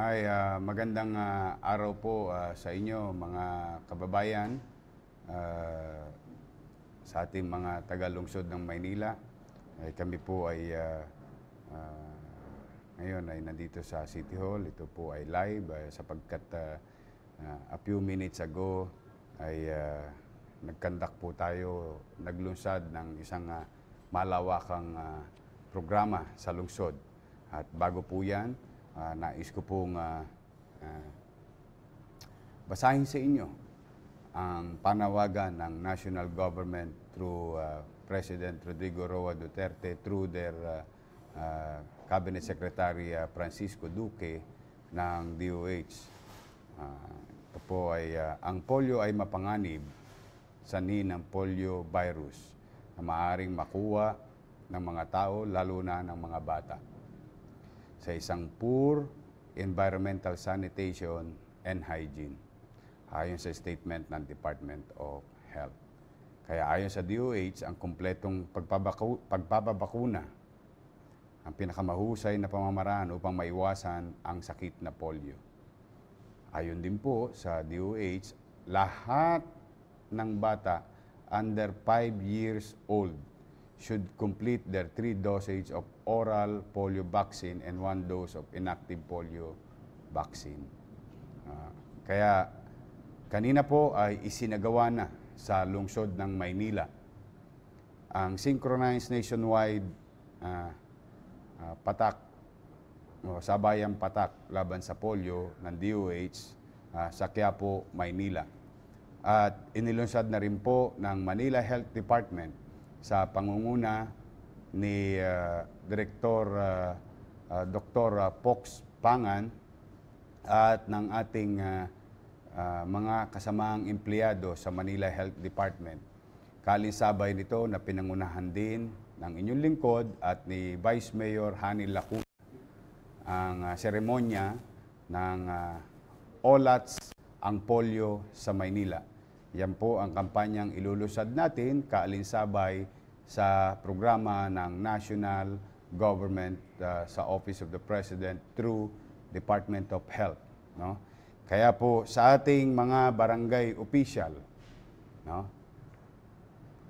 Ay, uh, magandang uh, araw po uh, sa inyo mga kababayan, uh, sa ating mga taga-lungsod ng Maynila. Ay, kami po ay uh, uh, ngayon ay nandito sa City Hall. Ito po ay live uh, sapagkat uh, a few minutes ago ay uh, nagkandak po tayo, naglunsad ng isang uh, malawakang uh, programa sa lungsod. At bago po yan, uh, nais ko pong uh, uh, basahin sa inyo ang panawagan ng national government through uh, President Rodrigo Roa Duterte through their uh, uh, Cabinet Secretary uh, Francisco Duque ng DOH. Uh, ito po ay, uh, ang polio ay mapanganib sani ng polio virus na maaring makuha ng mga tao, lalo na ng mga bata sa isang poor environmental sanitation and hygiene ayon sa statement ng Department of Health. Kaya ayon sa DOH, ang kumpletong pagpabaku pagpapabakuna ang pinakamahusay na pamamaraan upang maiwasan ang sakit na polio. Ayon din po sa DOH, lahat ng bata under 5 years old should complete their 3 dosage of oral polio vaccine and one dose of inactive polio vaccine. Uh, kaya kanina po ay isinagawa na sa lungsod ng Maynila ang synchronized nationwide uh, uh, patak o sabayang patak laban sa polio ng DOH uh, sa Quiapo, Maynila. At inilunsad na rin po ng Manila Health Department sa pangunguna ni uh, Direktor uh, ah, uh, ah, Dr. Fox Pangan at ng ating uh, uh, mga kasamang empleyado sa Manila Health Department. Kalinsabay nito na pinangunahan din ng inyong lingkod at ni Vice Mayor Hani Lacuna ang uh, seremonya ng uh, OLATS ang polio sa Maynila. Yan po ang kampanyang ilulusad natin kaalinsabay sa programa ng National Government uh, sa Office of the President through Department of Health. No? Kaya po sa ating mga barangay official, no?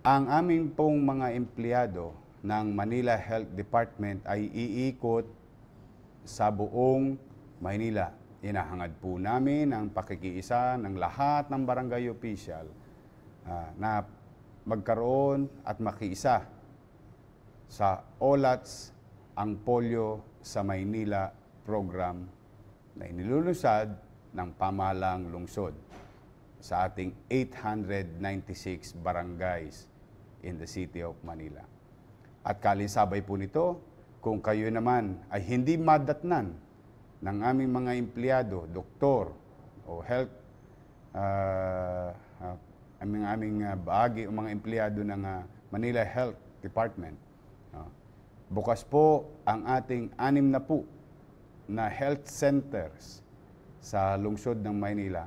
ang aming pong mga empleyado ng Manila Health Department ay iikot sa buong Manila. Inahangad po namin ang pakikiisa ng lahat ng barangay official uh, na magkaroon at makiisa sa OLATS ang polio sa Maynila program na inilulusad ng pamahalang lungsod sa ating 896 barangays in the city of Manila. At kalisabay po nito, kung kayo naman ay hindi madatnan ng aming mga empleyado, doktor o health uh, aming, aming uh, bahagi o mga empleyado ng uh, Manila Health Department. Uh, bukas po ang ating anim na po na health centers sa lungsod ng Maynila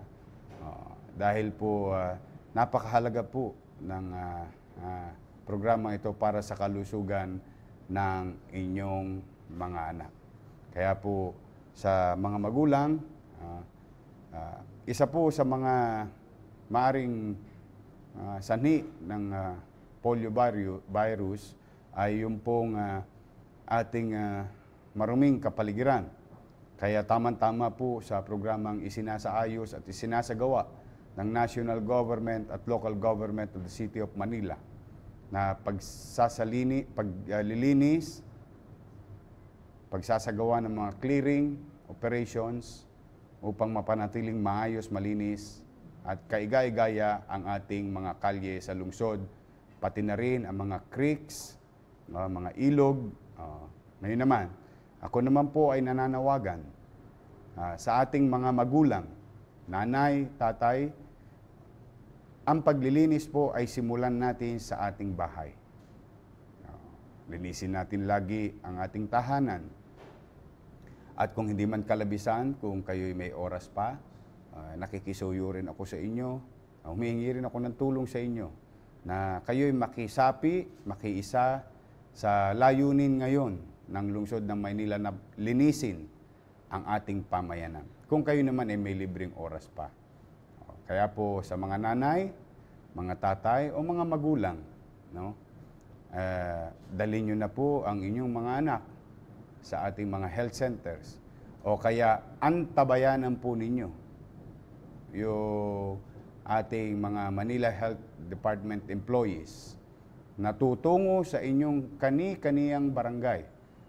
uh, dahil po uh, napakahalaga po ng uh, uh, programa ito para sa kalusugan ng inyong mga anak. Kaya po sa mga magulang, uh, uh, isa po sa mga maaring uh, ah, sani ng uh, ah, polio virus ay yung pong uh, ating uh, maruming kapaligiran. Kaya tama tama po sa programang isinasaayos at isinasagawa ng national government at local government of the City of Manila na pagsasalini, paglilinis, pagsasagawa ng mga clearing operations upang mapanatiling maayos, malinis at kaigay-gaya ang ating mga kalye sa lungsod, pati na rin ang mga creeks, uh, mga ilog. Uh, ngayon naman, ako naman po ay nananawagan uh, sa ating mga magulang, nanay, tatay, ang paglilinis po ay simulan natin sa ating bahay. linisin natin lagi ang ating tahanan. At kung hindi man kalabisan, kung kayo'y may oras pa, Uh, nakikisuyo rin ako sa inyo. Ah, humihingi rin ako ng tulong sa inyo na kayo'y makisapi, makiisa sa layunin ngayon ng lungsod ng Maynila na linisin ang ating pamayanan. Kung kayo naman ay may libreng oras pa. Ah, kaya po sa mga nanay, mga tatay o mga magulang, no? Uh, dali nyo na po ang inyong mga anak sa ating mga health centers o kaya antabayanan po ninyo yung ating mga Manila Health Department employees na tutungo sa inyong kani-kaniyang barangay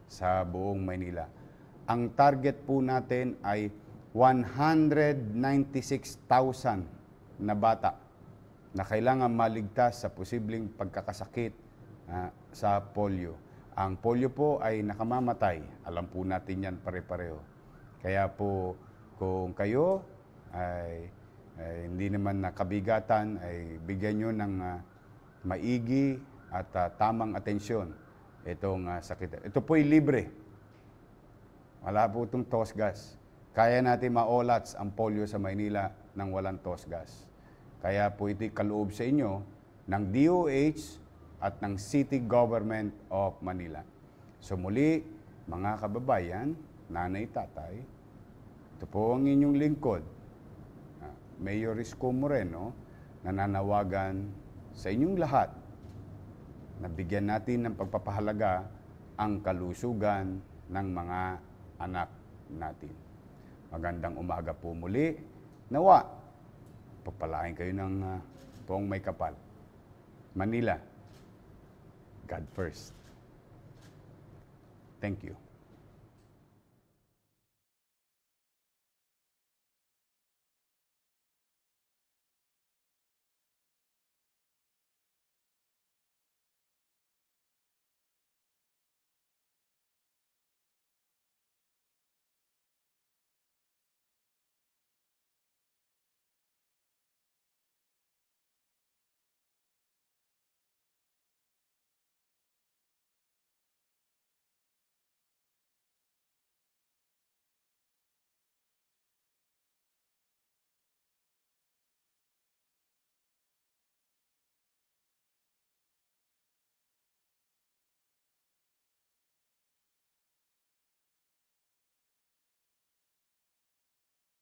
sa buong Manila. Ang target po natin ay 196,000 na bata na kailangan maligtas sa posibleng pagkakasakit uh, sa polio. Ang polio po ay nakamamatay. Alam po natin yan pare-pareho. Kaya po, kung kayo ay, ay hindi naman nakabigatan, ay bigyan nyo ng uh, maigi at uh, tamang atensyon itong uh, sakit. Ito po'y libre. Wala po itong gas. Kaya natin maolats ang polio sa Maynila nang walang tos gas. Kaya po ito'y kaloob sa inyo ng DOH at ng City Government of Manila. So muli, mga kababayan, nanay, tatay, ito po ang inyong lingkod, Mayor Isko Moreno, nananawagan sa inyong lahat na bigyan natin ng pagpapahalaga ang kalusugan ng mga anak natin. Magandang umaga po muli. Nawa, pagpalain kayo ng uh, ah, pong may kapal. Manila, God first. Thank you.